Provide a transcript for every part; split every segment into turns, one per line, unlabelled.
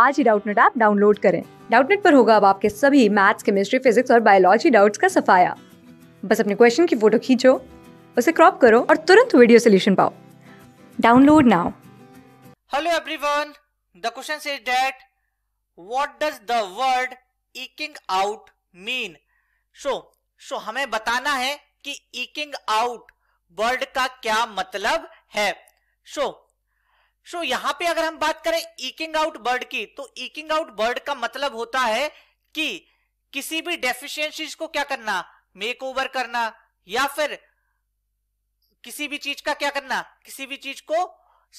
आज ही Doubtnut app download करें डाउटनेट पर होगा अब आपके सभी मैथ्स केमिस्ट्री फिजिक्स और बायोलॉजी डाउट्स का सफाया बस अपने क्वेश्चन की फोटो खींचो उसे क्रॉप करो और तुरंत वीडियो सोल्यूशन पाओ download now
hello everyone the question is that what does the word eking out mean so so हमें बताना है कि इकिंग आउट वर्ड का क्या मतलब है सो so, सो so, यहां पे अगर हम बात करें ईकिंग आउट बर्ड की तो ईकिंग आउट बर्ड का मतलब होता है कि किसी भी डेफिशिएंसीज को क्या करना मेक ओवर करना या फिर किसी भी चीज का क्या करना किसी भी चीज को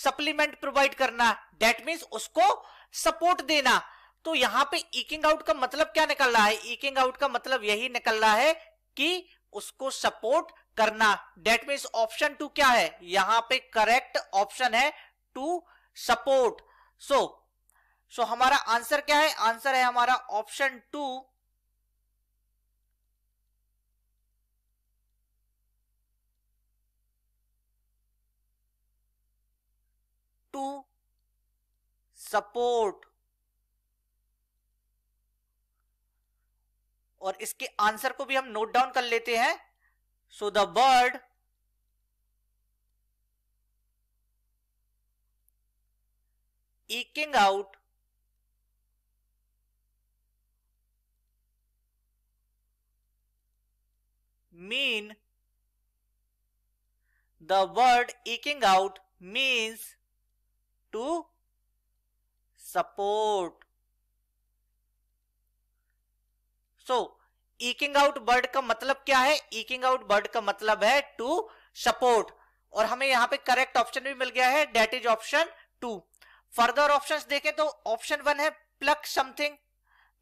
सप्लीमेंट प्रोवाइड करना डेट मीन्स उसको सपोर्ट देना तो यहां पे ईकिंग आउट का मतलब क्या निकल रहा है ईकिंग आउट का मतलब यही निकल रहा है कि उसको सपोर्ट करना डेट मीन्स ऑप्शन टू क्या है यहां पे करेक्ट ऑप्शन है टू सपोर्ट सो सो हमारा आंसर क्या है आंसर है हमारा ऑप्शन टू टू सपोर्ट और इसके आंसर को भी हम नोट डाउन कर लेते हैं so the word eking out mean the word eking out means to support so eking out word ka matlab kya hai eking out word ka matlab hai to support और हमें यहां पे correct option भी मिल गया है that is option two further options देखें तो ऑप्शन वन है प्लक समथिंग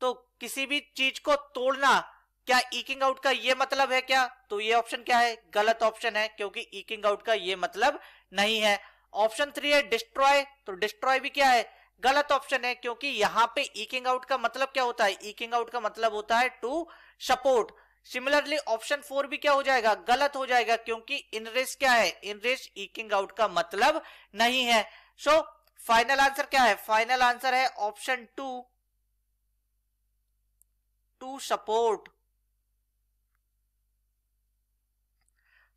तो किसी भी चीज को तोड़ना क्या ईकिंग आउट का ये मतलब है क्या तो ये ऑप्शन क्या है गलत ऑप्शन है क्योंकि ईकिंग आउट का ये मतलब नहीं है ऑप्शन थ्री है डिस्ट्रॉय तो डिस्ट्रॉय भी क्या है गलत ऑप्शन है क्योंकि यहां पे ईकिंग आउट का मतलब क्या होता है ईकिंग आउट का मतलब होता है to support similarly option four भी क्या हो जाएगा गलत हो जाएगा क्योंकि इनरेस क्या है इनरेस ईकिंग आउट का मतलब नहीं है सो so, फाइनल आंसर क्या है फाइनल आंसर है option two to support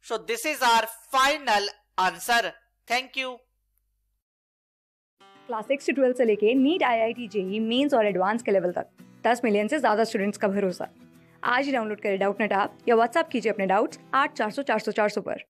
so this is our final answer thank you
class six से ट्वेल्थ से लेके NEET I I T JEE mains और एडवांस के लेवल तक दस मिलियन से ज्यादा स्टूडेंट्स का भरोसा आज ही डाउनलोड करें डाउट नेट आप या व्हाट्सअप कीजिए अपने डाउट्स आठ चार सौ चार सौ चार सौ पर